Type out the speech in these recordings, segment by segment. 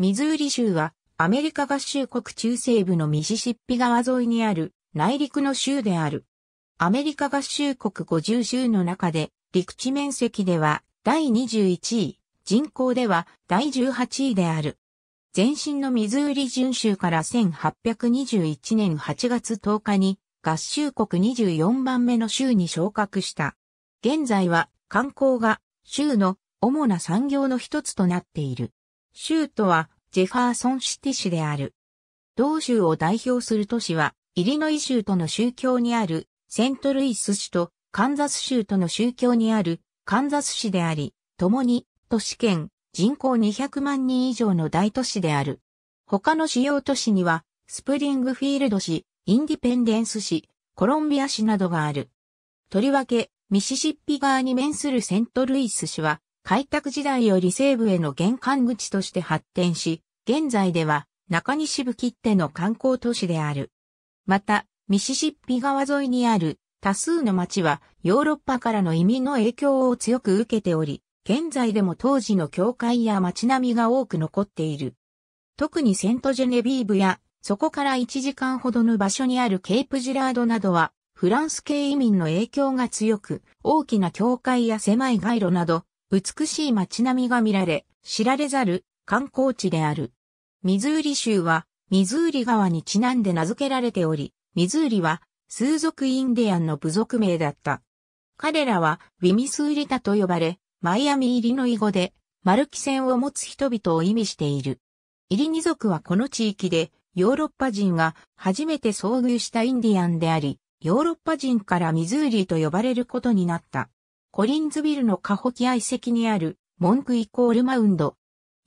ミズーリ州はアメリカ合衆国中西部のミシシッピ川沿いにある内陸の州である。アメリカ合衆国50州の中で陸地面積では第21位、人口では第18位である。前身のミズーリ準州から1821年8月10日に合衆国24番目の州に昇格した。現在は観光が州の主な産業の一つとなっている。州都はジェファーソンシティ市である。同州を代表する都市は、イリノイ州との州境にあるセントルイス市とカンザス州との州境にあるカンザス市であり、共に都市圏人口200万人以上の大都市である。他の主要都市には、スプリングフィールド市、インディペンデンス市、コロンビア市などがある。とりわけ、ミシシッピ側に面するセントルイス市は、開拓時代より西部への玄関口として発展し、現在では中西部切っての観光都市である。また、ミシシッピ川沿いにある多数の町はヨーロッパからの移民の影響を強く受けており、現在でも当時の教会や街並みが多く残っている。特にセントジェネビーブや、そこから1時間ほどの場所にあるケープジラードなどは、フランス系移民の影響が強く、大きな教会や狭い街路など、美しい街並みが見られ、知られざる観光地である。ミズーリ州は、ミズーリ川にちなんで名付けられており、ミズーリは、数族インディアンの部族名だった。彼らは、ウィミスーリタと呼ばれ、マイアミ入りの囲語で、マルキ戦を持つ人々を意味している。イリニ族はこの地域で、ヨーロッパ人が初めて遭遇したインディアンであり、ヨーロッパ人からミズーリと呼ばれることになった。コリンズビルの下北愛席にある文句イコールマウンド。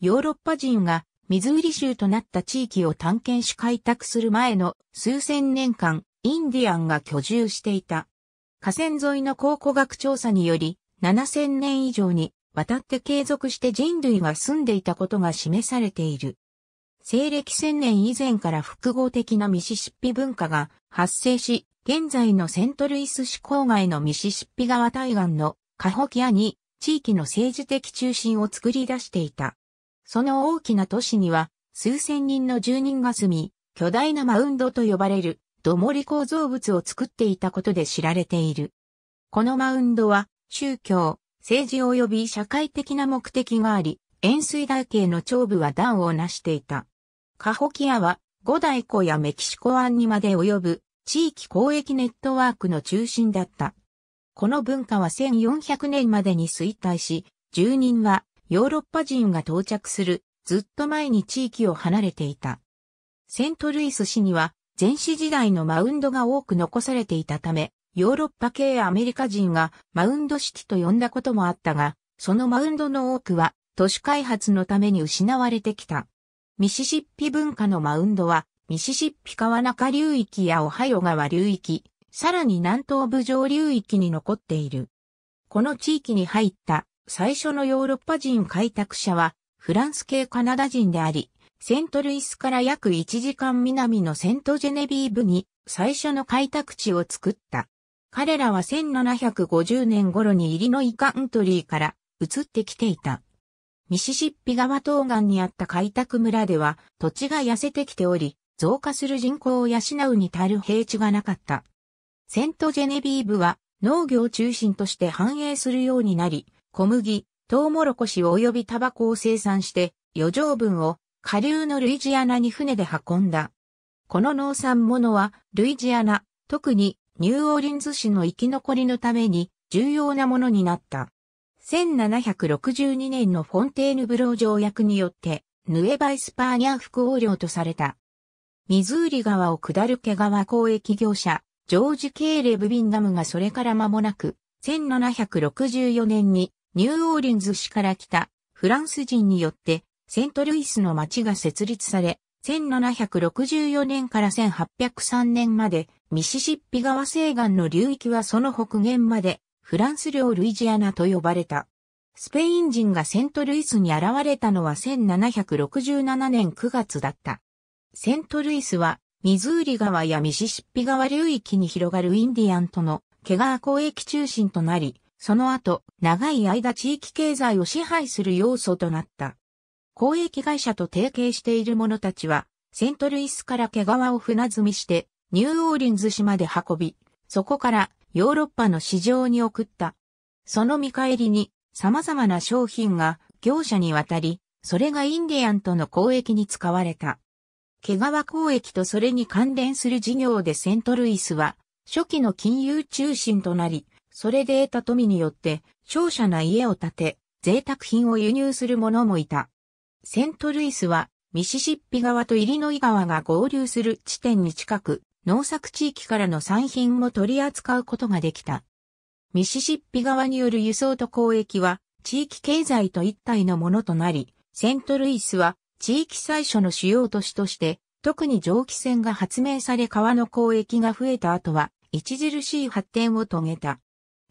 ヨーロッパ人がミズーリ州となった地域を探検し開拓する前の数千年間、インディアンが居住していた。河川沿いの考古学調査により、7000年以上にわたって継続して人類が住んでいたことが示されている。西暦1000年以前から複合的なミシシッピ文化が発生し、現在のセントルイス市郊外のミシシッピ川対岸のカホキアに地域の政治的中心を作り出していた。その大きな都市には数千人の住人が住み、巨大なマウンドと呼ばれる土盛構造物を作っていたことで知られている。このマウンドは宗教、政治及び社会的な目的があり、円錐台形の長部は段を成していた。カホキアは五大湖やメキシコ湾にまで及ぶ地域交易ネットワークの中心だった。この文化は1400年までに衰退し、住人はヨーロッパ人が到着するずっと前に地域を離れていた。セントルイス市には前史時代のマウンドが多く残されていたため、ヨーロッパ系アメリカ人がマウンド式と呼んだこともあったが、そのマウンドの多くは都市開発のために失われてきた。ミシシッピ文化のマウンドはミシシッピ川中流域やオハイオ川流域、さらに南東部上流域に残っている。この地域に入った最初のヨーロッパ人開拓者はフランス系カナダ人であり、セントルイスから約1時間南のセントジェネビーブに最初の開拓地を作った。彼らは1750年頃にイリノイカントリーから移ってきていた。ミシシッピ川東岸にあった開拓村では土地が痩せてきており、増加する人口を養うに足る平地がなかった。セントジェネビーブは農業中心として繁栄するようになり、小麦、トウモロコシ及びタバコを生産して余剰分を下流のルイジアナに船で運んだ。この農産物はルイジアナ、特にニューオーリンズ市の生き残りのために重要なものになった。1762年のフォンテーヌブロー条約によって、ヌエバイスパーニャ副王領とされた。ミズーリ川を下る毛川交易業者、ジョージ・ケーレ・ブビンダムがそれから間もなく、1764年にニューオーリンズ市から来たフランス人によってセントルイスの町が設立され、1764年から1803年までミシシッピ川西岸の流域はその北限までフランス領ルイジアナと呼ばれた。スペイン人がセントルイスに現れたのは1767年9月だった。セントルイスは、ミズーリ川やミシシッピ川流域に広がるインディアンとの毛川交易中心となり、その後、長い間地域経済を支配する要素となった。交易会社と提携している者たちは、セントルイスから毛川を船積みして、ニューオーリンズ市まで運び、そこからヨーロッパの市場に送った。その見返りに、様々な商品が業者に渡り、それがインディアンとの交易に使われた。毛皮交易とそれに関連する事業でセントルイスは、初期の金融中心となり、それで得た富によって、商社な家を建て、贅沢品を輸入する者もいた。セントルイスは、ミシシッピ川とイリノイ川が合流する地点に近く、農作地域からの産品も取り扱うことができた。ミシシッピ川による輸送と交易は、地域経済と一体のものとなり、セントルイスは地域最初の主要都市として、特に蒸気船が発明され川の交易が増えた後は、著しい発展を遂げた。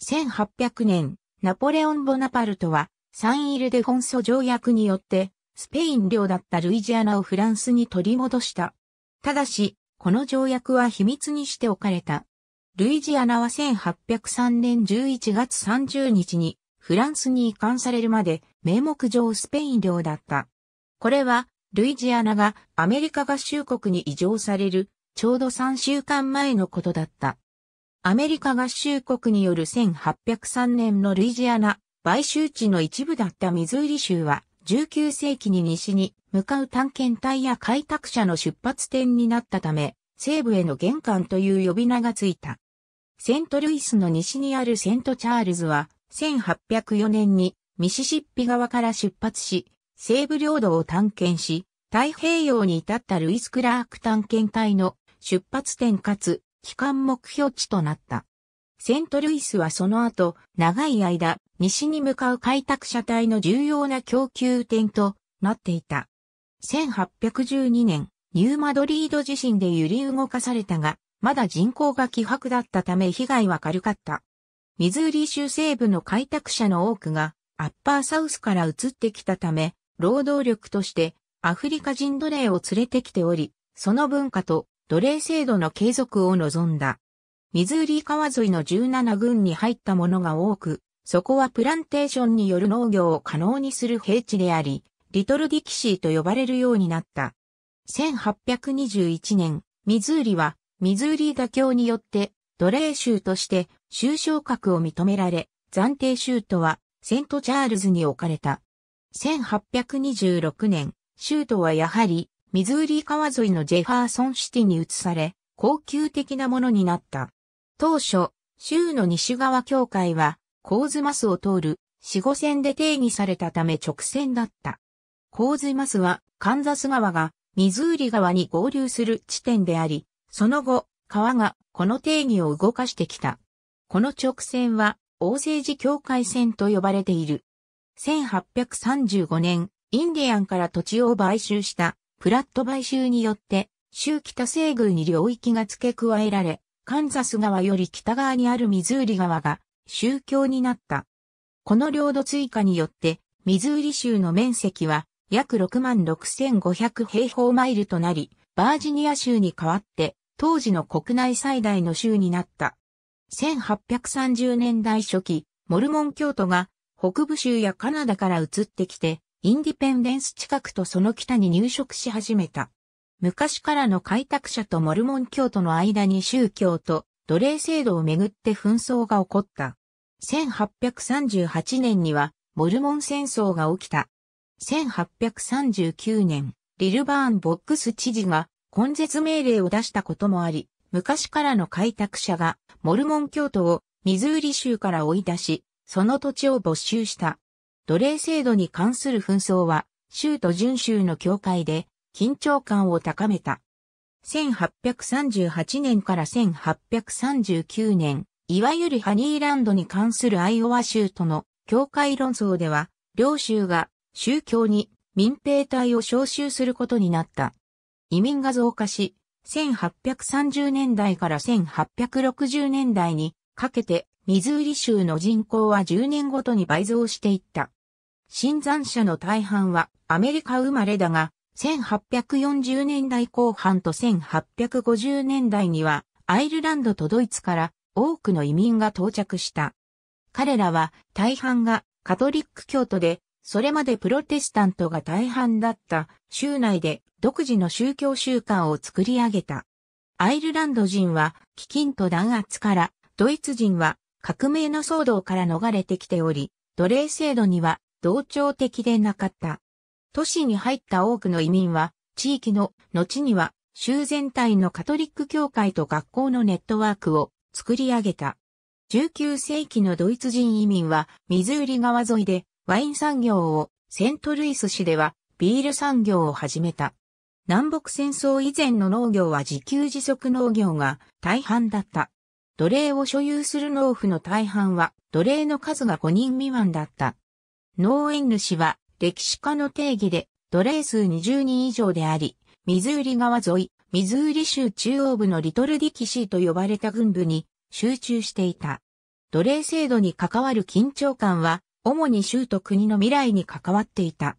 1800年、ナポレオン・ボナパルトは、サンイル・デ・フォンソ条約によって、スペイン領だったルイジアナをフランスに取り戻した。ただし、この条約は秘密にしておかれた。ルイジアナは1803年11月30日にフランスに移管されるまで名目上スペイン領だった。これは、ルイジアナがアメリカ合衆国に移譲される、ちょうど3週間前のことだった。アメリカ合衆国による1803年のルイジアナ、買収地の一部だったミズーリ州は、19世紀に西に向かう探検隊や開拓者の出発点になったため、西部への玄関という呼び名がついた。セントルイスの西にあるセントチャールズは、1804年にミシシッピ側から出発し、西部領土を探検し、太平洋に至ったルイス・クラーク探検隊の出発点かつ帰還目標地となった。セントルイスはその後、長い間、西に向かう開拓者隊の重要な供給点となっていた。1812年、ニューマドリード地震で揺り動かされたが、まだ人口が希薄だったため被害は軽かった。ミズーリ州西部の開拓者の多くが、アッパーサウスから移ってきたため、労働力としてアフリカ人奴隷を連れてきており、その文化と奴隷制度の継続を望んだ。ミズーリ川沿いの17軍に入ったものが多く、そこはプランテーションによる農業を可能にする平地であり、リトルディキシーと呼ばれるようになった。1821年、ミズーリは、ミズーリ妥協によって、奴隷州として、州昇格を認められ、暫定州とは、セントチャールズに置かれた。1826年、州都はやはり、ミズーリ川沿いのジェファーソンシティに移され、高級的なものになった。当初、州の西側境界は、コーズマスを通る、四五線で定義されたため直線だった。コーズマスは、カンザス川が、ミズーリ川に合流する地点であり、その後、川がこの定義を動かしてきた。この直線は、大政治境界線と呼ばれている。1835年、インディアンから土地を買収したプラット買収によって、州北西宮に領域が付け加えられ、カンザス川より北側にあるミズーリ川が宗教になった。この領土追加によって、ミズーリ州の面積は約66,500平方マイルとなり、バージニア州に代わって当時の国内最大の州になった。1830年代初期、モルモン教徒が北部州やカナダから移ってきて、インディペンデンス近くとその北に入植し始めた。昔からの開拓者とモルモン教徒の間に宗教と奴隷制度をめぐって紛争が起こった。1838年にはモルモン戦争が起きた。1839年、リルバーン・ボックス知事が根絶命令を出したこともあり、昔からの開拓者がモルモン教徒をミズーリ州から追い出し、その土地を没収した。奴隷制度に関する紛争は、州と準州の境界で、緊張感を高めた。1838年から1839年、いわゆるハニーランドに関するアイオワ州との境界論争では、両州が宗教に民兵隊を招集することになった。移民が増加し、1830年代から1860年代にかけて、ミズーリ州の人口は10年ごとに倍増していった。新山者の大半はアメリカ生まれだが、1840年代後半と1850年代にはアイルランドとドイツから多くの移民が到着した。彼らは大半がカトリック教徒で、それまでプロテスタントが大半だった州内で独自の宗教習慣を作り上げた。アイルランド人は飢金と弾圧からドイツ人は革命の騒動から逃れてきており、奴隷制度には同調的でなかった。都市に入った多くの移民は、地域の後には州全体のカトリック教会と学校のネットワークを作り上げた。19世紀のドイツ人移民は、ミズーリ川沿いでワイン産業を、セントルイス市ではビール産業を始めた。南北戦争以前の農業は自給自足農業が大半だった。奴隷を所有する農夫の大半は、奴隷の数が5人未満だった。農園主は、歴史家の定義で、奴隷数20人以上であり、ミズーリ川沿い、ミズーリ州中央部のリトルディキシーと呼ばれた軍部に集中していた。奴隷制度に関わる緊張感は、主に州と国の未来に関わっていた。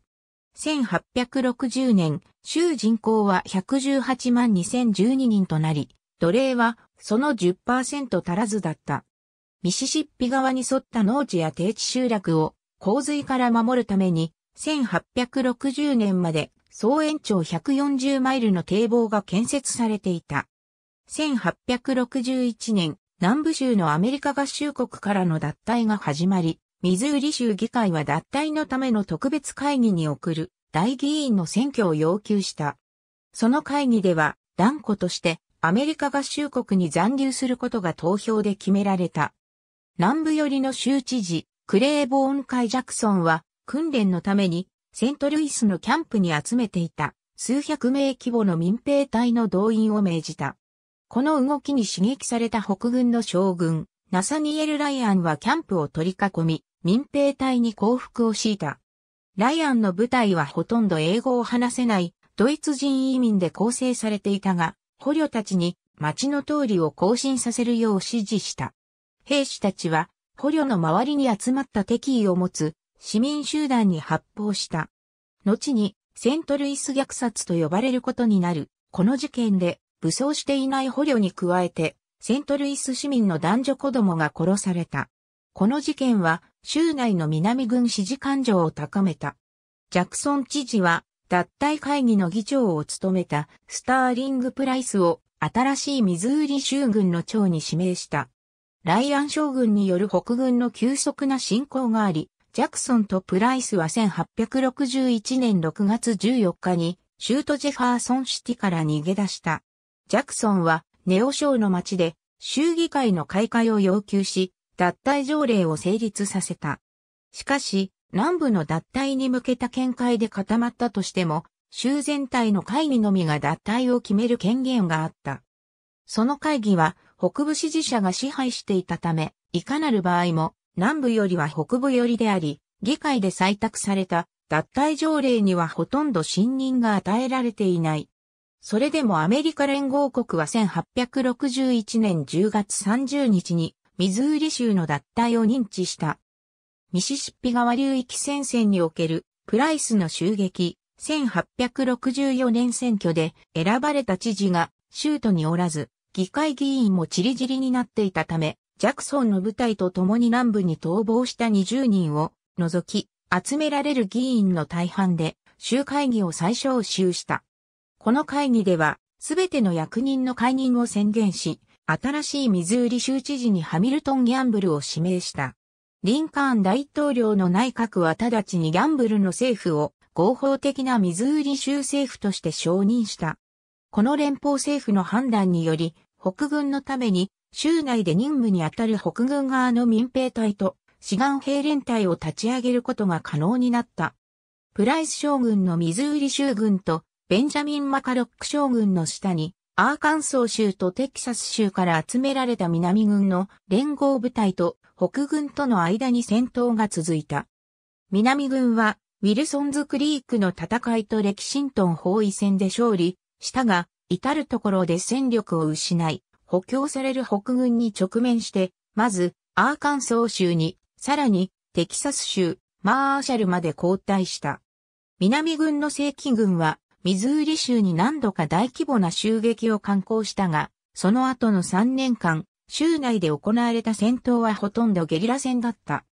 1860年、州人口は118万2012人となり、奴隷はその10%足らずだった。ミシシッピ川に沿った農地や低地集落を洪水から守るために1860年まで総延長140マイルの堤防が建設されていた。1861年、南部州のアメリカ合衆国からの脱退が始まり、ミズーリ州議会は脱退のための特別会議に送る大議員の選挙を要求した。その会議では断固としてアメリカ合衆国に残留することが投票で決められた。南部寄りの州知事、クレーボーン・カイ・ジャクソンは、訓練のために、セントルイスのキャンプに集めていた、数百名規模の民兵隊の動員を命じた。この動きに刺激された北軍の将軍、ナサニエル・ライアンはキャンプを取り囲み、民兵隊に降伏を敷いた。ライアンの部隊はほとんど英語を話せない、ドイツ人移民で構成されていたが、捕虜たちに町の通りを更新させるよう指示した。兵士たちは捕虜の周りに集まった敵意を持つ市民集団に発砲した。後にセントルイス虐殺と呼ばれることになる。この事件で武装していない捕虜に加えてセントルイス市民の男女子供が殺された。この事件は州内の南軍支持感情を高めた。ジャクソン知事は脱退会議の議長を務めたスターリング・プライスを新しいミズーリ州軍の長に指名した。ライアン将軍による北軍の急速な進行があり、ジャクソンとプライスは1861年6月14日にシュートジェファーソンシティから逃げ出した。ジャクソンはネオ省の町で州議会の開会を要求し、脱退条例を成立させた。しかし、南部の脱退に向けた見解で固まったとしても、州全体の会議のみが脱退を決める権限があった。その会議は北部支持者が支配していたため、いかなる場合も南部よりは北部寄りであり、議会で採択された脱退条例にはほとんど信任が与えられていない。それでもアメリカ連合国は1861年10月30日にミズーリ州の脱退を認知した。ミシシッピ川流域戦線におけるプライスの襲撃、1864年選挙で選ばれた知事が州都におらず、議会議員もチリジリになっていたため、ジャクソンの部隊と共に南部に逃亡した20人を除き、集められる議員の大半で州会議を最小集した。この会議では、すべての役人の解任を宣言し、新しいミズーリ州知事にハミルトン・ギャンブルを指名した。リンカーン大統領の内閣は直ちにギャンブルの政府を合法的なミズーリ州政府として承認した。この連邦政府の判断により、北軍のために州内で任務にあたる北軍側の民兵隊と志願兵連隊を立ち上げることが可能になった。プライス将軍のミズーリ州軍とベンジャミン・マカロック将軍の下にアーカンソー州とテキサス州から集められた南軍の連合部隊と北軍との間に戦闘が続いた。南軍はウィルソンズクリークの戦いとレキシントン包囲戦で勝利したが、至るところで戦力を失い、補強される北軍に直面して、まず、アーカンソー州に、さらに、テキサス州、マーシャルまで後退した。南軍の正規軍は、ミズーリ州に何度か大規模な襲撃を敢行したが、その後の3年間、州内で行われた戦闘はほとんどゲリラ戦だった。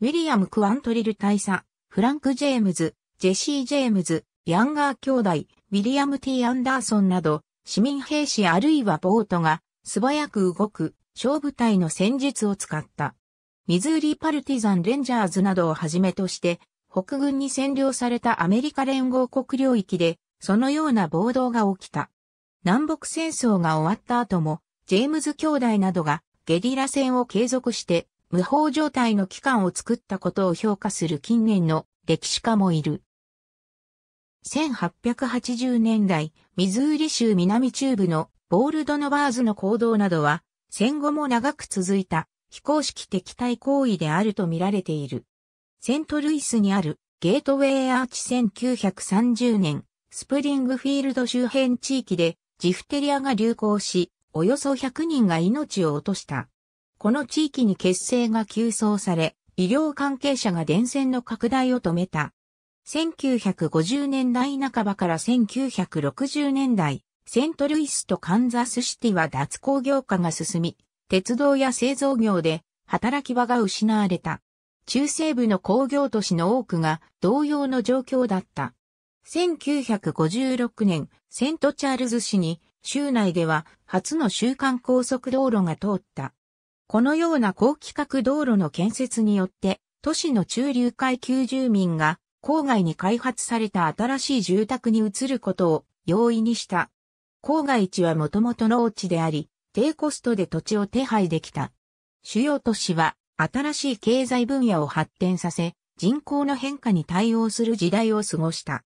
ウィリアム・クワントリル大佐、フランク・ジェームズ、ジェシー・ジェームズ、ヤンガー兄弟、ウィリアム・ T・ アンダーソンなど、市民兵士あるいはボートが素早く動く小部隊の戦術を使った。ミズーリ・パルティザン・レンジャーズなどをはじめとして、北軍に占領されたアメリカ連合国領域でそのような暴動が起きた。南北戦争が終わった後も、ジェームズ兄弟などがゲリラ戦を継続して無法状態の期間を作ったことを評価する近年の歴史家もいる。1880年代、ミズーリ州南中部のボールドノバーズの行動などは、戦後も長く続いた非公式敵対行為であると見られている。セントルイスにあるゲートウェイアーチ1930年、スプリングフィールド周辺地域でジフテリアが流行し、およそ100人が命を落とした。この地域に血清が急増され、医療関係者が伝染の拡大を止めた。1950年代半ばから1960年代、セントルイスとカンザスシティは脱工業化が進み、鉄道や製造業で働き場が失われた。中西部の工業都市の多くが同様の状況だった。1956年、セントチャールズ市に、州内では初の週間高速道路が通った。このような高規格道路の建設によって、都市の中流階級住民が郊外に開発された新しい住宅に移ることを容易にした。郊外地はもともと農地であり、低コストで土地を手配できた。主要都市は新しい経済分野を発展させ、人口の変化に対応する時代を過ごした。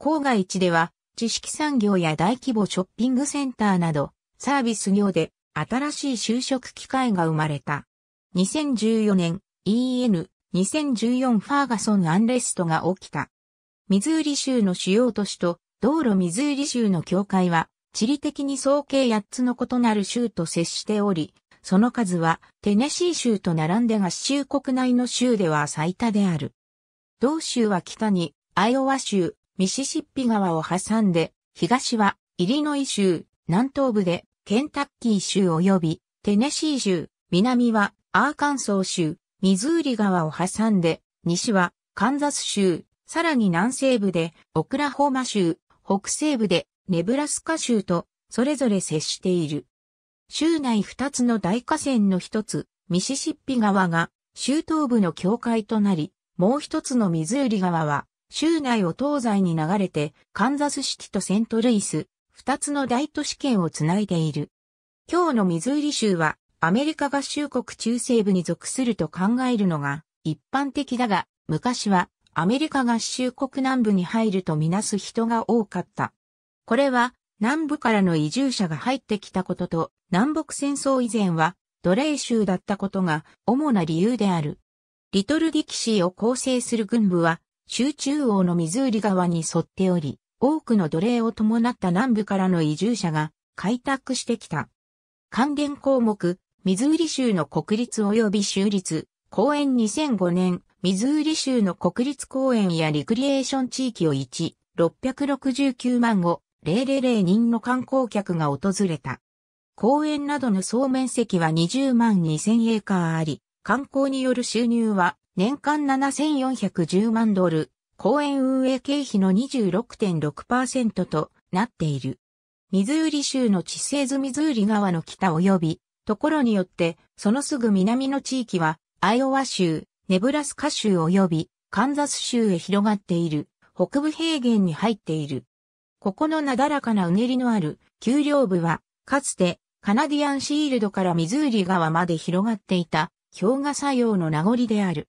郊外地では、知識産業や大規模ショッピングセンターなど、サービス業で新しい就職機会が生まれた。2014年 EN2014 ファーガソンアンレストが起きた。ミズーリ州の主要都市と道路ミズーリ州の境界は地理的に総計8つの異なる州と接しており、その数はテネシー州と並んで合衆国内の州では最多である。同州は北にアイオワ州、ミシシッピ川を挟んで、東はイリノイ州、南東部でケンタッキー州及びテネシー州、南はアーカンソー州、ミズーリ川を挟んで、西はカンザス州、さらに南西部でオクラホーマ州、北西部でネブラスカ州とそれぞれ接している。州内二つの大河川の一つ、ミシシッピ川が州東部の境界となり、もう一つのミズーリ川は州内を東西に流れて、カンザスシティとセントルイス、二つの大都市圏をつないでいる。今日のミズーリ州は、アメリカ合衆国中西部に属すると考えるのが一般的だが、昔はアメリカ合衆国南部に入るとみなす人が多かった。これは南部からの移住者が入ってきたことと南北戦争以前は奴隷州だったことが主な理由である。リトルディキシーを構成する軍部は州中央のミズーリ川に沿っており、多くの奴隷を伴った南部からの移住者が開拓してきた。関連項目、ミズーリ州の国立及び州立、公園2005年、ミズーリ州の国立公園やリクリエーション地域を1、669万5、000人の観光客が訪れた。公園などの総面積は20万2000エーカーあり、観光による収入は年間7410万ドル、公園運営経費の26.6%となっている。ミズーリ州の地勢図ミズーリ川の北及び、ところによって、そのすぐ南の地域は、アイオワ州、ネブラスカ州及び、カンザス州へ広がっている、北部平原に入っている。ここのなだらかなうねりのある、丘陵部は、かつて、カナディアンシールドからミズーリ川まで広がっていた、氷河作用の名残である。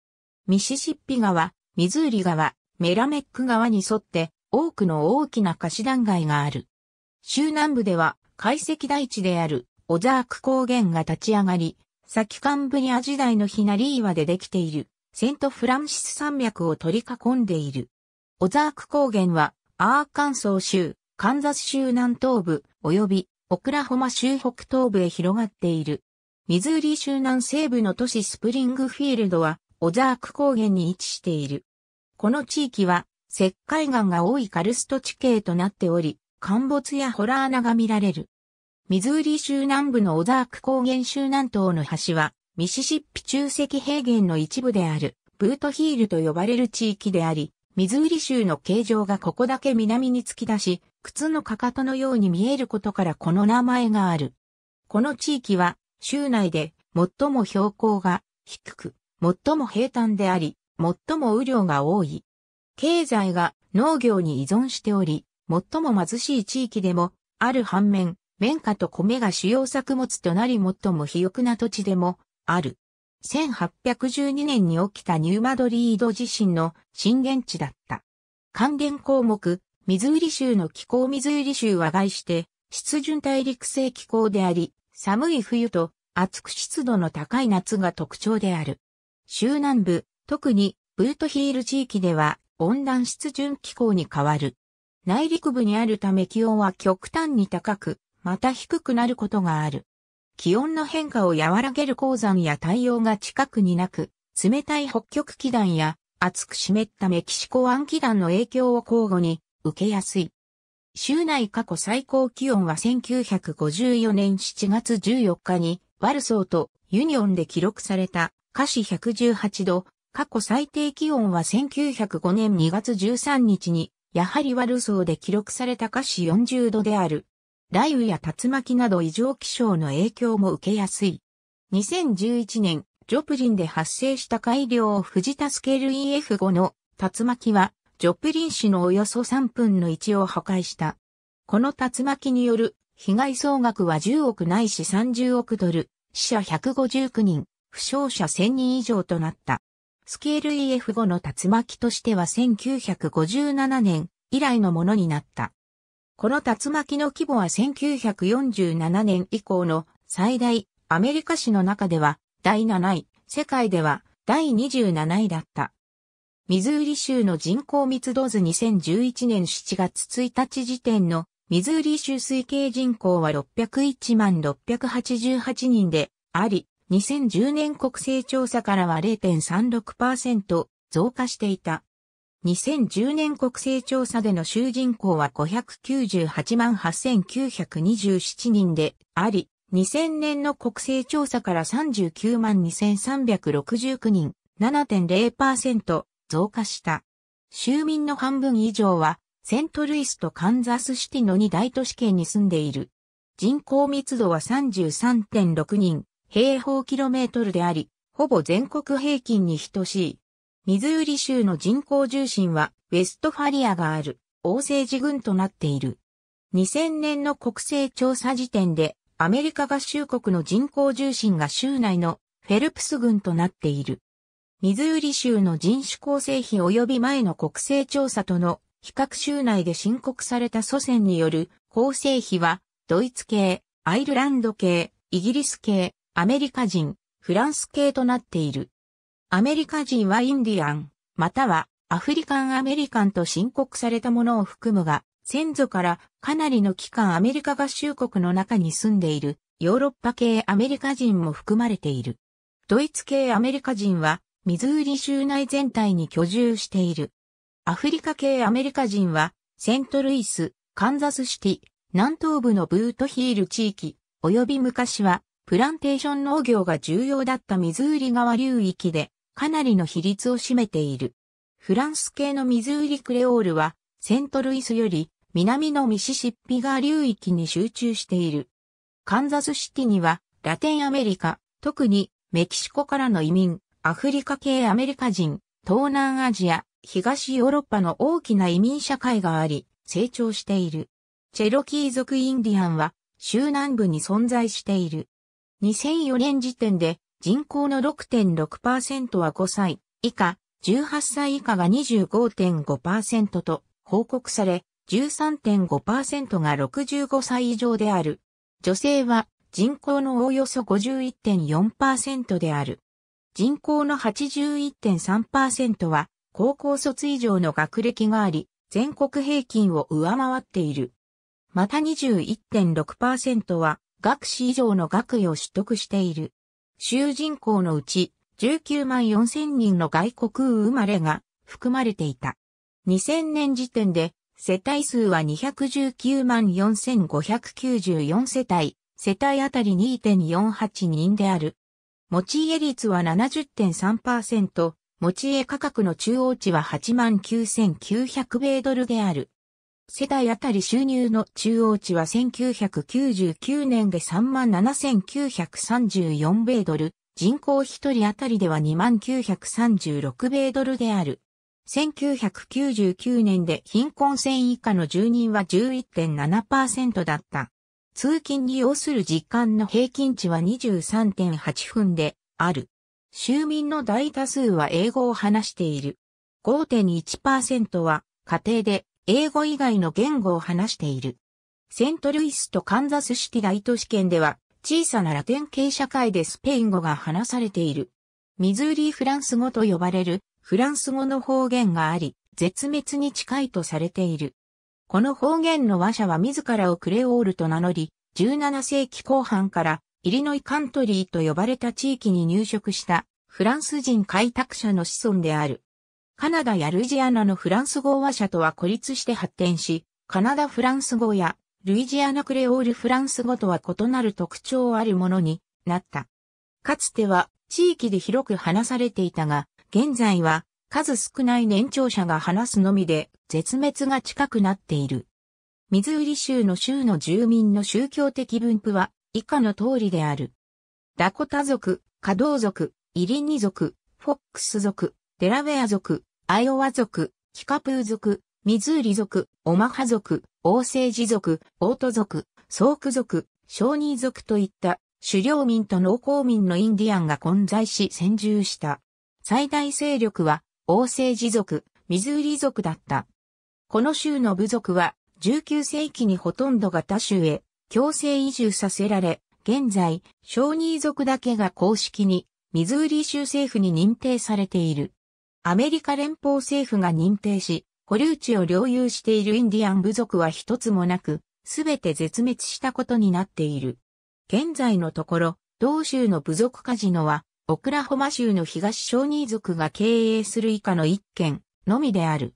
ミシシッピ川、ミズーリ川、メラメック川に沿って多くの大きな貸し断崖がある。州南部では海石大地であるオザーク高原が立ち上がり、先カンブリア時代のヒナリーワでできているセントフランシス山脈を取り囲んでいる。オザーク高原はアーカンソー州、カンザス州南東部及びオクラホマ州北東部へ広がっている。ミズーリ州南西部の都市スプリングフィールドはオザーク高原に位置している。この地域は石灰岩が多いカルスト地形となっており、陥没やホラー穴が見られる。ミズーリ州南部のオザーク高原州南東の端は、ミシシッピ中石平原の一部である、ブートヒールと呼ばれる地域であり、ミズーリ州の形状がここだけ南に突き出し、靴のかかとのように見えることからこの名前がある。この地域は、州内で最も標高が低く、最も平坦であり、最も雨量が多い。経済が農業に依存しており、最も貧しい地域でも、ある反面、綿花と米が主要作物となり最も肥沃な土地でも、ある。1812年に起きたニューマドリード地震の震源地だった。関連項目、ミズーリ州の気候ミズーリ州は外して、湿潤大陸性気候であり、寒い冬と暑く湿度の高い夏が特徴である。州南部、特にブートヒール地域では温暖湿潤気候に変わる。内陸部にあるため気温は極端に高く、また低くなることがある。気温の変化を和らげる鉱山や太陽が近くになく、冷たい北極気団や厚く湿ったメキシコ湾気団の影響を交互に受けやすい。州内過去最高気温は1954年7月14日にワルソーとユニオンで記録された華氏118度、過去最低気温は1905年2月13日に、やはりワルソーで記録された華氏40度である。雷雨や竜巻など異常気象の影響も受けやすい。2011年、ジョプリンで発生した改良藤田スケール EF5 の竜巻は、ジョプリン市のおよそ3分の1を破壊した。この竜巻による被害総額は10億ないし30億ドル、死者159人、負傷者1000人以上となった。スケール EF5 の竜巻としては1957年以来のものになった。この竜巻の規模は1947年以降の最大アメリカ史の中では第7位、世界では第27位だった。ミズーリ州の人口密度図2011年7月1日時点のミズーリ州推計人口は601万688人であり、2010年国勢調査からは0.36%増加していた。2010年国勢調査での州人口は598万8927人であり、2000年の国勢調査から39万2369人、7.0%増加した。州民の半分以上は、セントルイスとカンザスシティの2大都市圏に住んでいる。人口密度は33.6人、平方キロメートルであり、ほぼ全国平均に等しい。ミズーリ州の人口重心は、ウェストファリアがある、王政治軍となっている。2000年の国勢調査時点で、アメリカ合衆国の人口重心が州内のフェルプス軍となっている。ミズーリ州の人種構成比及び前の国勢調査との比較州内で申告された祖先による構成比は、ドイツ系、アイルランド系、イギリス系、アメリカ人、フランス系となっている。アメリカ人はインディアン、またはアフリカンアメリカンと申告されたものを含むが、先祖からかなりの期間アメリカ合衆国の中に住んでいるヨーロッパ系アメリカ人も含まれている。ドイツ系アメリカ人はミズーリ州内全体に居住している。アフリカ系アメリカ人はセントルイス、カンザスシティ、南東部のブートヒール地域、及び昔はプランテーション農業が重要だったミズーリ川流域でかなりの比率を占めている。フランス系のミズーリクレオールはセントルイスより南のミシシッピ川流域に集中している。カンザスシティにはラテンアメリカ、特にメキシコからの移民、アフリカ系アメリカ人、東南アジア、東ヨーロッパの大きな移民社会があり、成長している。チェロキー族インディアンは、州南部に存在している。2004年時点で人口の6.6%は5歳以下、18歳以下が25.5%と報告され、13.5%が65歳以上である。女性は人口のおおよそ51.4%である。人口の81.3%は高校卒以上の学歴があり、全国平均を上回っている。また21.6%は学士以上の学位を取得している。州人口のうち19万4千人の外国生まれが含まれていた。2000年時点で世帯数は219万4594世帯、世帯あたり2.48人である。持ち家率は70.3%、持ち家価格の中央値は89,900米ドルである。世帯あたり収入の中央値は1999年で37,934米ドル、人口1人あたりでは2936米ドルである。1999年で貧困線以下の住人は11.7%だった。通勤に要する時間の平均値は23.8分である。州民の大多数は英語を話している。5.1%は家庭で英語以外の言語を話している。セントルイスとカンザスシティ大都市圏では、小さなラテン系社会でスペイン語が話されている。ミズーリーフランス語と呼ばれるフランス語の方言があり、絶滅に近いとされている。この方言の話者は自らをクレオールと名乗り、17世紀後半からイリノイカントリーと呼ばれた地域に入植したフランス人開拓者の子孫である。カナダやルイジアナのフランス語話者とは孤立して発展し、カナダフランス語やルイジアナクレオールフランス語とは異なる特徴あるものになった。かつては地域で広く話されていたが、現在は数少ない年長者が話すのみで絶滅が近くなっている。ミズーリ州の州の住民の宗教的分布は以下の通りである。ダコタ族、カドウ族、イリニ族、フォックス族、デラウェア族、アイオワ族、キカプー族、ミズーリ族、オマハ族、オーセージ族、オート族、ソーク族、小ニー族といった狩猟民と農耕民のインディアンが混在し先住した。最大勢力は、王政氏族、ミズーリ族だった。この州の部族は、19世紀にほとんどが他州へ強制移住させられ、現在、小ニー族だけが公式にミズーリ州政府に認定されている。アメリカ連邦政府が認定し、保留地を領有しているインディアン部族は一つもなく、すべて絶滅したことになっている。現在のところ、同州の部族カジノは、オクラホマ州の東小ニー族が経営する以下の一軒のみである。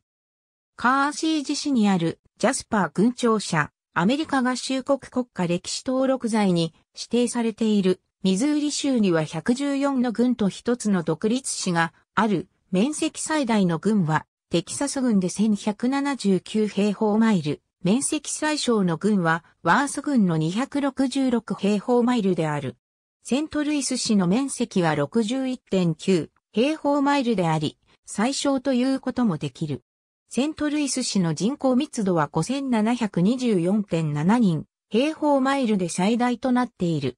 カーシー自市にあるジャスパー軍庁舎、アメリカ合衆国国家歴史登録財に指定されているミズーリ州には114の軍と一つの独立市がある面積最大の郡は、テキサス郡で1179平方マイル、面積最小の郡は、ワース郡の266平方マイルである。セントルイス市の面積は61.9平方マイルであり、最小ということもできる。セントルイス市の人口密度は5724.7人、平方マイルで最大となっている。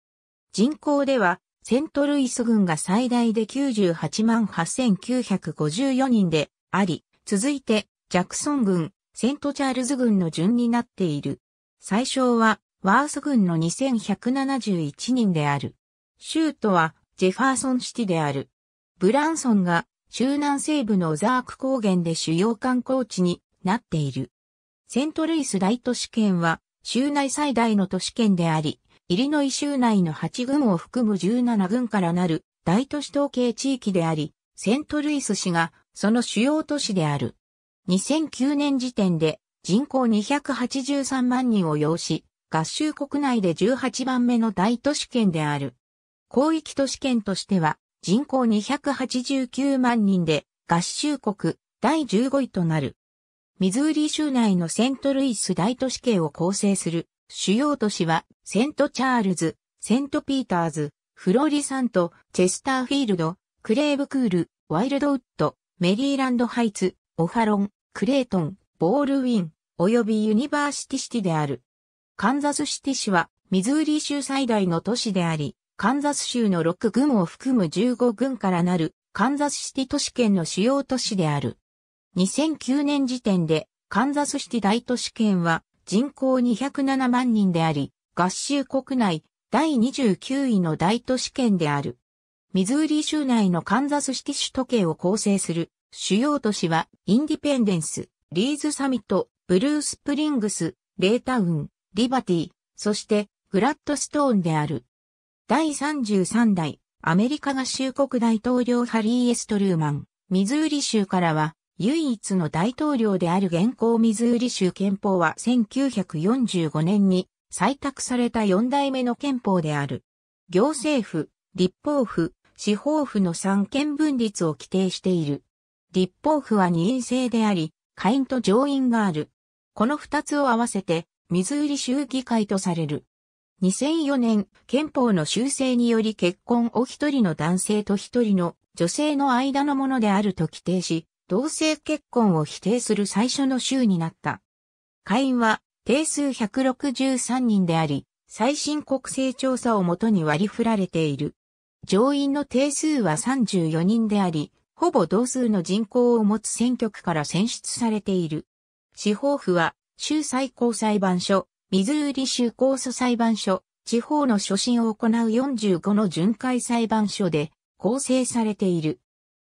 人口ではセントルイス軍が最大で98万8954人であり、続いてジャクソン軍、セントチャールズ軍の順になっている。最小はワース軍の2171人である。州都はジェファーソンシティである。ブランソンが中南西部のザーク高原で主要観光地になっている。セントルイス大都市圏は州内最大の都市圏であり、イリノイ州内の8軍を含む17軍からなる大都市統計地域であり、セントルイス市がその主要都市である。2009年時点で人口283万人を要し、合衆国内で18番目の大都市圏である。広域都市圏としては人口289万人で合衆国第15位となる。ミズーリ州内のセントルイス大都市圏を構成する主要都市は、セントチャールズ、セントピーターズ、フロリサント、チェスターフィールド、クレーブクール、ワイルドウッド、メリーランドハイツ、オハロン、クレートン、ボールウィン、及びユニバーシティシティである。カンザスシティ市は、ミズーリ州最大の都市であり、カンザス州の6郡を含む15郡からなる、カンザスシティ都市圏の主要都市である。2009年時点で、カンザスシティ大都市圏は人口207万人であり、合衆国内第29位の大都市圏である。ミズーリ州内のカンザスシティ首都圏を構成する主要都市はインディペンデンス、リーズサミット、ブルースプリングス、レータウン、リバティ、そしてグラッドストーンである。第33代アメリカ合衆国大統領ハリー・エストルーマン、ミズーリ州からは唯一の大統領である現行ミズーリ州憲法は1945年に採択された4代目の憲法である。行政府、立法府、司法府の三権分立を規定している。立法府は二院制であり、下院と上院がある。この二つを合わせて、ミズーリ州議会とされる。2004年、憲法の修正により結婚を一人の男性と一人の女性の間のものであると規定し、同性結婚を否定する最初の州になった。会員は定数163人であり、最新国勢調査をもとに割り振られている。上院の定数は34人であり、ほぼ同数の人口を持つ選挙区から選出されている。司法府は、州最高裁判所、ミズーリ州控訴裁判所、地方の初審を行う45の巡回裁判所で構成されている。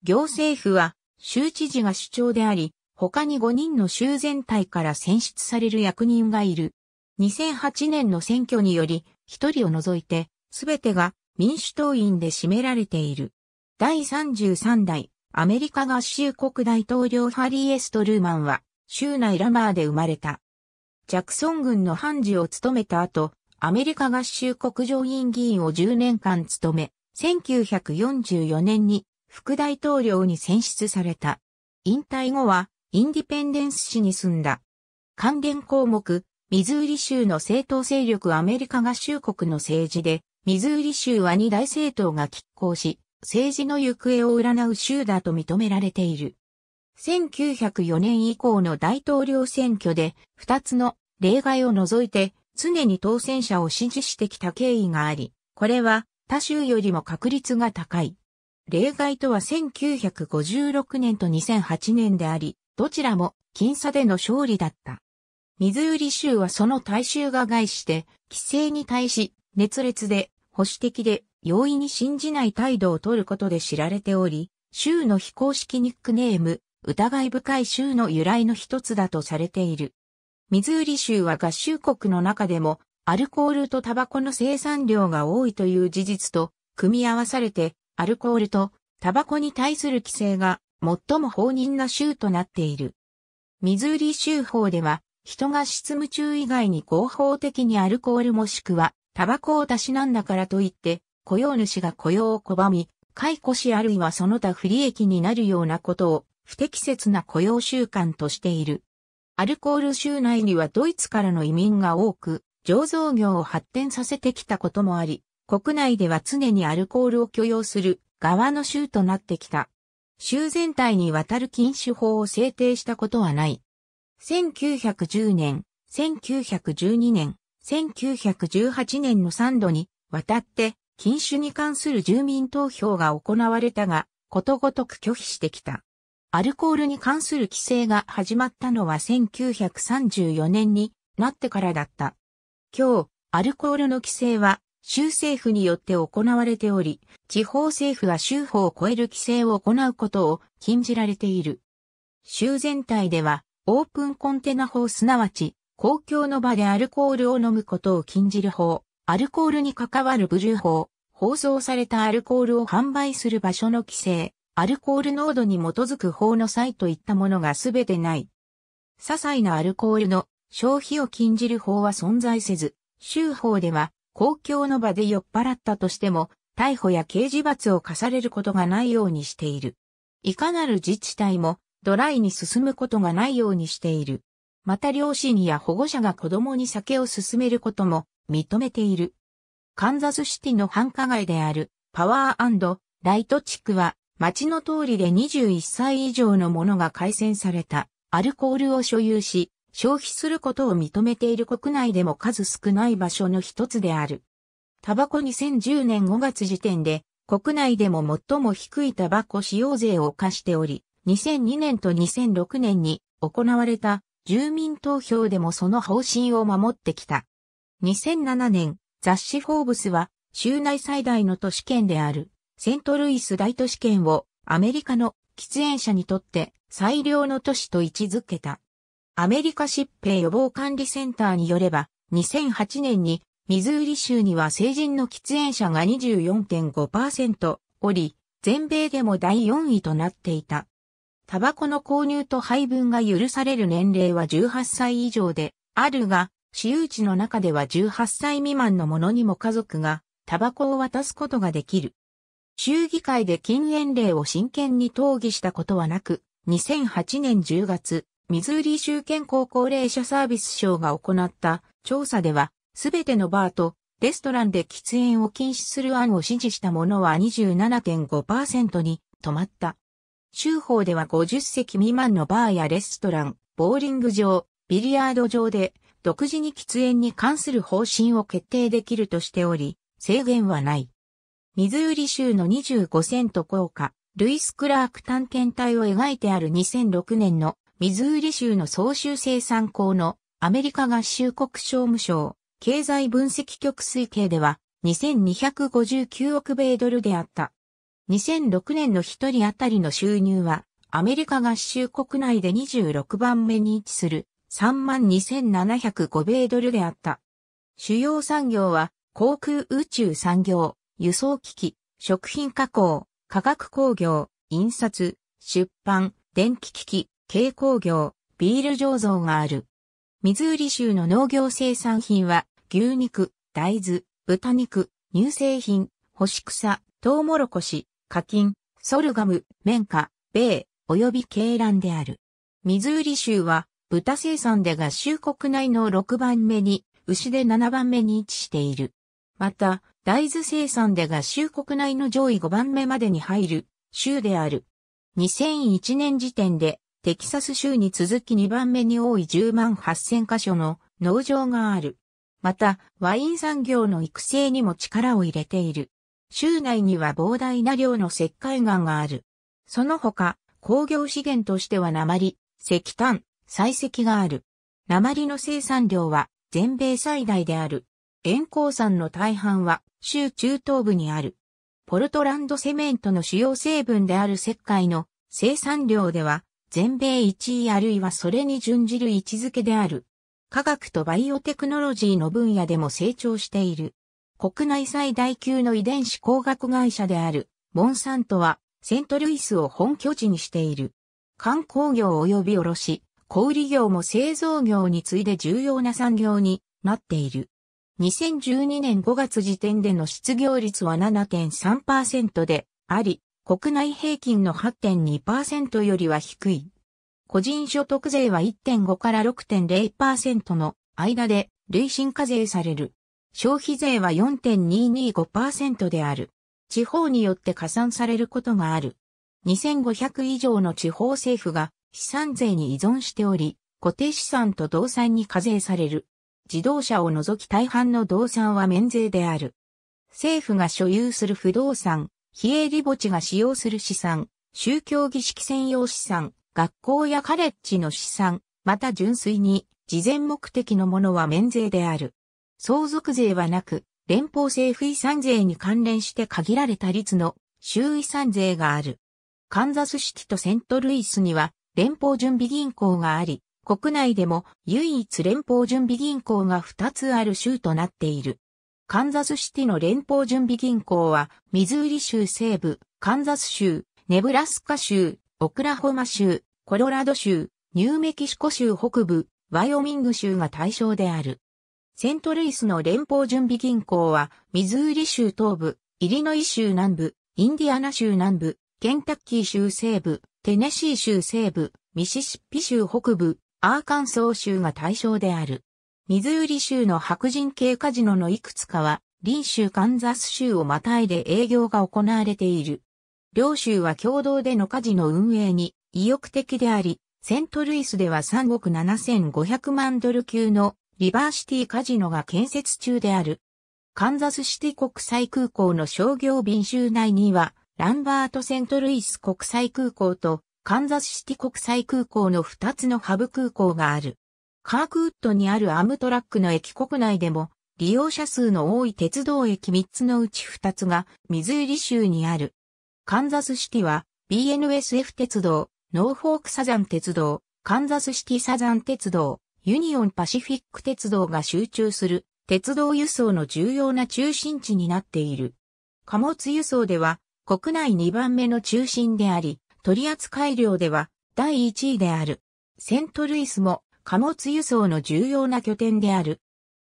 行政府は州知事が首長であり、他に5人の州全体から選出される役人がいる。2008年の選挙により、1人を除いて、すべてが民主党員で占められている。第33代アメリカ合衆国大統領ハリー・エスト・ルーマンは、州内ラマーで生まれた。ジャクソン軍の判事を務めた後、アメリカ合衆国上院議員を10年間務め、1944年に副大統領に選出された。引退後は、インディペンデンス市に住んだ。関連項目、ミズーリ州の政党勢力アメリカ合衆国の政治で、ミズーリ州は二大政党が拮抗し、政治の行方を占う州だと認められている。1904年以降の大統領選挙で、二つの例外を除いて、常に当選者を支持してきた経緯があり、これは他州よりも確率が高い。例外とは1956年と2008年であり、どちらも僅差での勝利だった。ミズーリ州はその大衆が害して、規制に対し、熱烈で、保守的で、容易に信じない態度をとることで知られており、州の非公式ニックネーム、疑い深い州の由来の一つだとされている。ミズーリ州は合衆国の中でも、アルコールとタバコの生産量が多いという事実と、組み合わされて、アルコールとタバコに対する規制が最も放任な州となっている。ミズーリ州法では、人が執務中以外に合法的にアルコールもしくは、タバコをたしなんだからといって、雇用主が雇用を拒み、解雇しあるいはその他不利益になるようなことを、不適切な雇用習慣としている。アルコール州内にはドイツからの移民が多く、醸造業を発展させてきたこともあり、国内では常にアルコールを許容する側の州となってきた。州全体にわたる禁酒法を制定したことはない。1910年、1912年、1918年の3度にわたって禁酒に関する住民投票が行われたが、ことごとく拒否してきた。アルコールに関する規制が始まったのは1934年になってからだった。今日、アルコールの規制は州政府によって行われており、地方政府は州法を超える規制を行うことを禁じられている。州全体では、オープンコンテナ法すなわち、公共の場でアルコールを飲むことを禁じる法、アルコールに関わるブルー法、包装されたアルコールを販売する場所の規制、アルコール濃度に基づく法の際といったものがすべてない。些細なアルコールの消費を禁じる法は存在せず、州法では公共の場で酔っ払ったとしても、逮捕や刑事罰を課されることがないようにしている。いかなる自治体もドライに進むことがないようにしている。また両親や保護者が子供に酒を勧めることも認めている。カンザスシティの繁華街であるパワーライト地区は街の通りで21歳以上の者が改選されたアルコールを所有し消費することを認めている国内でも数少ない場所の一つである。タバコ2010年5月時点で国内でも最も低いタバコ使用税を課しており、2002年と2006年に行われた住民投票でもその方針を守ってきた。2007年、雑誌フォーブスは州内最大の都市圏であるセントルイス大都市圏をアメリカの喫煙者にとって最良の都市と位置づけた。アメリカ疾病予防管理センターによれば、2008年にミズーリ州には成人の喫煙者が24.5%おり、全米でも第4位となっていた。タバコの購入と配分が許される年齢は18歳以上であるが、私有地の中では18歳未満の者にも家族がタバコを渡すことができる。州議会で禁煙令を真剣に討議したことはなく、2008年10月、ミズーリ州健康高齢者サービス省が行った調査では、すべてのバーとレストランで喫煙を禁止する案を支持した者は27.5%に止まった。州法では50席未満のバーやレストラン、ボーリング場、ビリヤード場で独自に喫煙に関する方針を決定できるとしており、制限はない。ミズーリ州の25セント効果、ルイス・クラーク探検隊を描いてある2006年のミズーリ州の総州生産校のアメリカ合衆国商務省経済分析局推計では2259億米ドルであった。2006年の一人当たりの収入はアメリカ合衆国内で26番目に位置する32,705米ドルであった。主要産業は航空宇宙産業、輸送機器、食品加工、化学工業、印刷、出版、電気機器、軽工業、ビール醸造がある。ミズーリ州の農業生産品は、牛肉、大豆、豚肉、乳製品、干し草、トウモロコシ、課金、ソルガム、綿花、米、及び鶏卵である。ミズーリ州は、豚生産で合衆国内の6番目に、牛で7番目に位置している。また、大豆生産で合衆国内の上位5番目までに入る、州である。2001年時点で、テキサス州に続き2番目に多い10万8000箇所の農場がある。また、ワイン産業の育成にも力を入れている。州内には膨大な量の石灰岩がある。その他、工業資源としては鉛、石炭、採石がある。鉛の生産量は全米最大である。塩鉱山の大半は州中東部にある。ポルトランドセメントの主要成分である石灰の生産量では全米1位あるいはそれに準じる位置づけである。科学とバイオテクノロジーの分野でも成長している。国内最大級の遺伝子工学会社である、モンサントは、セントルイスを本拠地にしている。観光業及び卸、小売業も製造業に次いで重要な産業になっている。2012年5月時点での失業率は7.3%であり、国内平均の8.2%よりは低い。個人所得税は1.5から6.0%の間で累進課税される。消費税は4.225%である。地方によって加算されることがある。2500以上の地方政府が資産税に依存しており、固定資産と動産に課税される。自動車を除き大半の動産は免税である。政府が所有する不動産、非営利墓地が使用する資産、宗教儀式専用資産、学校やカレッジの資産、また純粋に、事前目的のものは免税である。相続税はなく、連邦政府遺産税に関連して限られた率の州遺産税がある。カンザスシティとセントルイスには連邦準備銀行があり、国内でも唯一連邦準備銀行が2つある州となっている。カンザスシティの連邦準備銀行は、ミズーリ州西部、カンザス州、ネブラスカ州、オクラホマ州、コロラド州、ニューメキシコ州北部、ワイオミング州が対象である。セントルイスの連邦準備銀行は、ミズーリ州東部、イリノイ州南部、インディアナ州南部、ケンタッキー州西部、テネシー州西部、ミシシッピ州北部、アーカンソー州が対象である。ミズーリ州の白人系カジノのいくつかは、臨州カンザス州をまたいで営業が行われている。両州は共同でのカジノ運営に意欲的であり、セントルイスでは3億7500万ドル級のリバーシティカジノが建設中である。カンザスシティ国際空港の商業便州内には、ランバート・セントルイス国際空港とカンザスシティ国際空港の2つのハブ空港がある。カークウッドにあるアムトラックの駅国内でも、利用者数の多い鉄道駅3つのうち2つが、ミズーリ州にある。カンザスシティは、BNSF 鉄道、ノーフォークサザン鉄道、カンザスシティサザン鉄道、ユニオンパシフィック鉄道が集中する鉄道輸送の重要な中心地になっている。貨物輸送では国内2番目の中心であり、取扱量では第1位である。セントルイスも貨物輸送の重要な拠点である。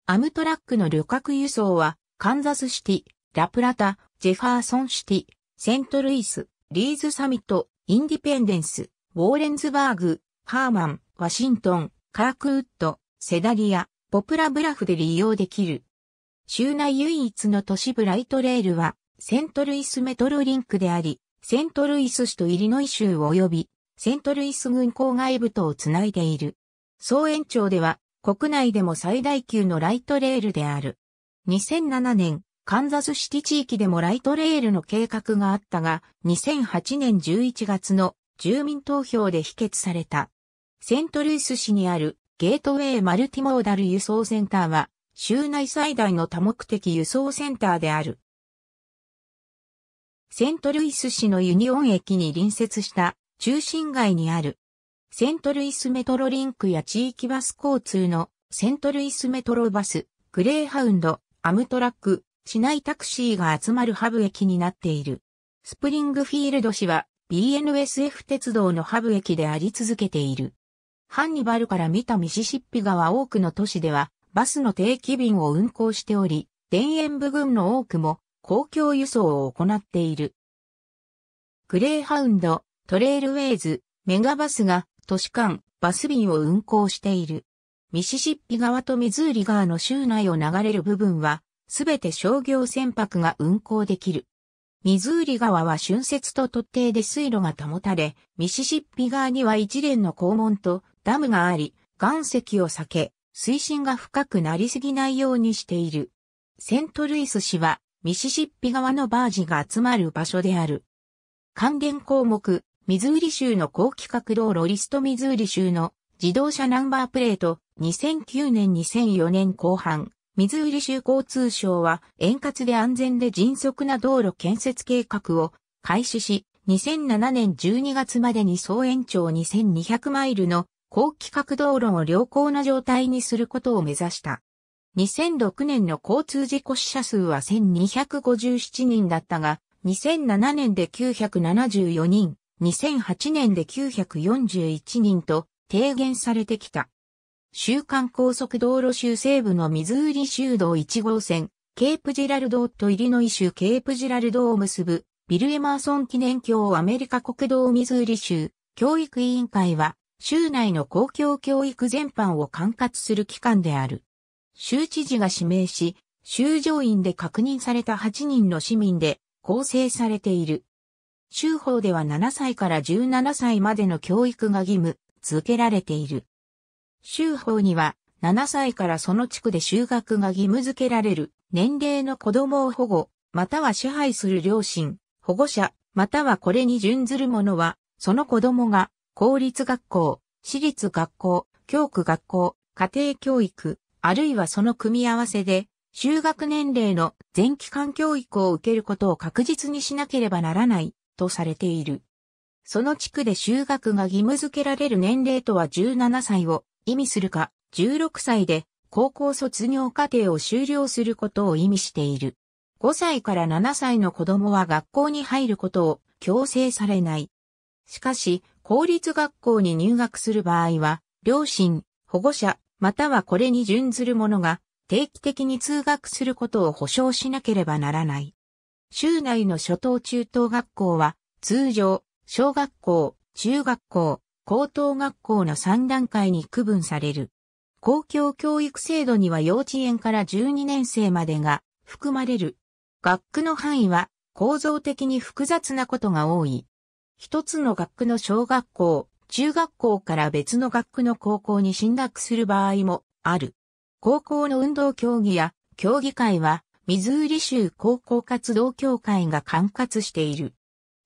アムトラックの旅客輸送は、カンザスシティ、ラプラタ、ジェファーソンシティ、セントルイス、リーズサミット、インディペンデンス、ウォーレンズバーグ、ハーマン、ワシントン、カークウッド、セダリア、ポプラブラフで利用できる。州内唯一の都市部ライトレールは、セントルイスメトロリンクであり、セントルイス市とイリノイ州及び、セントルイス軍郊外部とをつないでいる。総延長では国内でも最大級のライトレールである。2007年、カンザスシティ地域でもライトレールの計画があったが、2008年11月の住民投票で否決された。セントルイス市にあるゲートウェイマルティモーダル輸送センターは、州内最大の多目的輸送センターである。セントルイス市のユニオン駅に隣接した中心街にあるセントルイスメトロリンクや地域バス交通のセントルイスメトロバス、グレーハウンド、アムトラック、市内タクシーが集まるハブ駅になっている。スプリングフィールド市は BNSF 鉄道のハブ駅であり続けている。ハンニバルから見たミシシッピ川多くの都市ではバスの定期便を運行しており、田園部分の多くも公共輸送を行っている。グレーハウンド、トレイルウェイズ、メガバスが都市間、バス便を運行している。ミシシッピ川とミズーリ川の州内を流れる部分は、すべて商業船舶が運航できる。ミズーリ川は浚渫と突堤で水路が保たれ、ミシシッピ川には一連の肛門とダムがあり、岩石を避け、水深が深くなりすぎないようにしている。セントルイス市は、ミシシッピ川のバージが集まる場所である。関連項目、ミズーリ州の高規格道路リストミズーリ州の自動車ナンバープレート2009年2004年後半、ミズーリ州交通省は円滑で安全で迅速な道路建設計画を開始し、2007年12月までに総延長2200マイルの高規格道路を良好な状態にすることを目指した。2006年の交通事故死者数は1257人だったが、2007年で974人、2008年で941人と低減されてきた。週間高速道路州西部のミズーリ州道1号線、ケープジラルドとイリノイ州ケープジラルドを結ぶ、ビル・エマーソン記念橋アメリカ国道ミズーリ州、教育委員会は、州内の公共教育全般を管轄する機関である。州知事が指名し、州上院で確認された8人の市民で構成されている。州法では7歳から17歳までの教育が義務付けられている。州法には7歳からその地区で就学が義務付けられる年齢の子供を保護、または支配する両親、保護者、またはこれに準ずる者は、その子供が公立学校、私立学校、教区学校、家庭教育、あるいはその組み合わせで、就学年齢の全期間教育を受けることを確実にしなければならないとされている。その地区で就学が義務付けられる年齢とは17歳を意味するか、16歳で高校卒業課程を修了することを意味している。5歳から7歳の子供は学校に入ることを強制されない。しかし、公立学校に入学する場合は、両親、保護者、またはこれに準ずる者が定期的に通学することを保証しなければならない。州内の初等中等学校は、通常、小学校、中学校、高等学校の3段階に区分される。公共教育制度には幼稚園から12年生までが含まれる。学区の範囲は構造的に複雑なことが多い。一つの学区の小学校、中学校から別の学区の高校に進学する場合もある。高校の運動競技や競技会はミズーリ州高校活動協会が管轄している。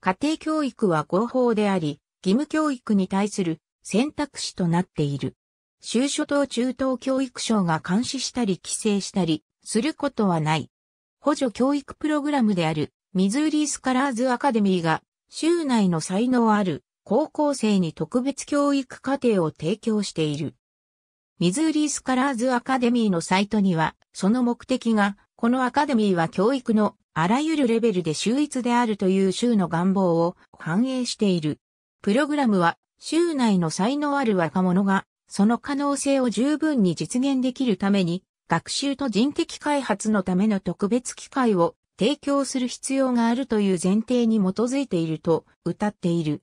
家庭教育は合法であり、義務教育に対する選択肢となっている。州初等中等教育省が監視したり規制したりすることはない。補助教育プログラムであるミズーリースカラーズアカデミーが州内の才能ある高校生に特別教育課程を提供している。ミズーリースカラーズアカデミーのサイトにはその目的がこのアカデミーは教育のあらゆるレベルで秀逸であるという州の願望を反映している。プログラムは州内の才能ある若者がその可能性を十分に実現できるために学習と人的開発のための特別機会を提供する必要があるという前提に基づいていると歌っている。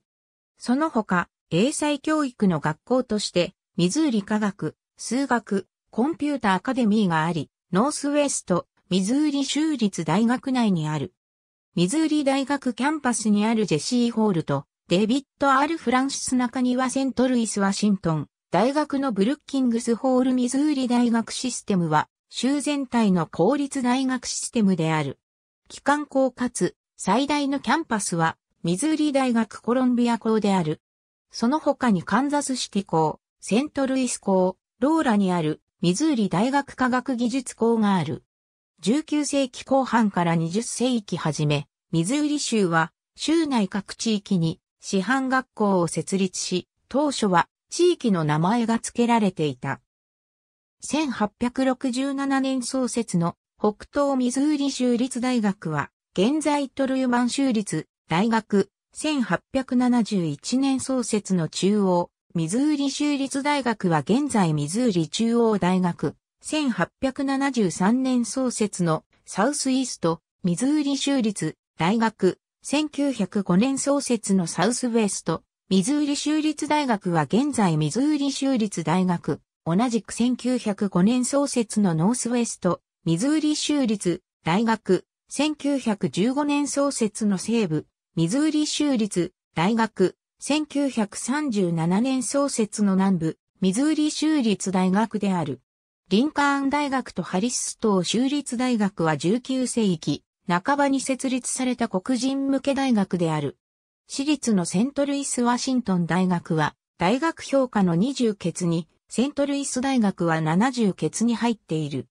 その他、英才教育の学校として、ミズーリ科学、数学、コンピュータアカデミーがあり、ノースウェスト、ミズーリ州立大学内にある。ミズーリ大学キャンパスにあるジェシー・ホールと、デビッド・アル・フランシス中庭セントルイス・ワシントン、大学のブルッキングスホールミズーリ大学システムは、州全体の公立大学システムである。機関校かつ、最大のキャンパスは、ミズーリ大学コロンビア校である。その他にカンザスシティ校、セントルイス校、ローラにあるミズーリ大学科学技術校がある。19世紀後半から20世紀初め、ミズーリ州は州内各地域に市販学校を設立し、当初は地域の名前が付けられていた。1867年創設の北東ミズーリ州立大学は、現在トルーマン州立大学、1871年創設の中央、ミズーリ州立大学は現在ミズーリ中央大学、1873年創設のサウスイースト、ミズーリ州立大学、1905年創設のサウスウェスト、ミズーリ州立大学は現在ミズーリ州立大学、同じく1905年創設のノースウェスト、ミズーリ州立大学、1915年創設の西部、ミズーリ州立大学、1937年創設の南部、ミズーリ州立大学である。リンカーン大学とハリス島州立大学は19世紀、半ばに設立された黒人向け大学である。私立のセントルイス・ワシントン大学は、大学評価の20欠に、セントルイス大学は70欠に入っている。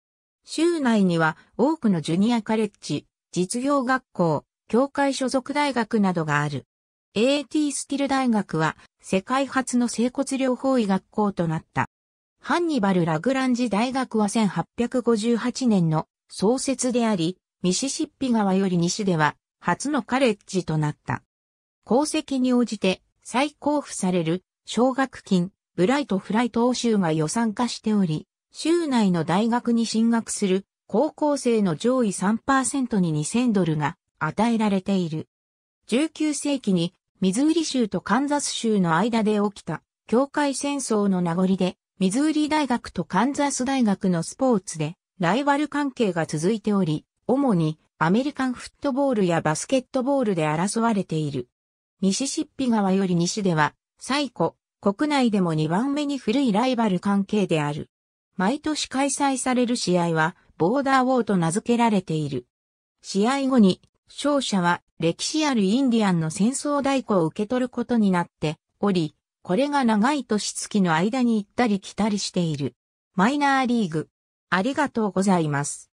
州内には多くのジュニアカレッジ、実業学校、教会所属大学などがある。AT スキル大学は世界初の整骨療法医学校となった。ハンニバル・ラグランジ大学は1858年の創設であり、ミシシッピ川より西では初のカレッジとなった。功績に応じて再交付される奨学金、ブライト・フライト欧州が予算化しており、州内の大学に進学する高校生の上位3%に2000ドルが与えられている。19世紀にミズーリ州とカンザス州の間で起きた境界戦争の名残でミズーリ大学とカンザス大学のスポーツでライバル関係が続いており、主にアメリカンフットボールやバスケットボールで争われている。ミシシッピ川より西では、最古、国内でも2番目に古いライバル関係である。毎年開催される試合は、ボーダーウォーと名付けられている。試合後に、勝者は歴史あるインディアンの戦争代行を受け取ることになっており、これが長い年月の間に行ったり来たりしている。マイナーリーグ。ありがとうございます。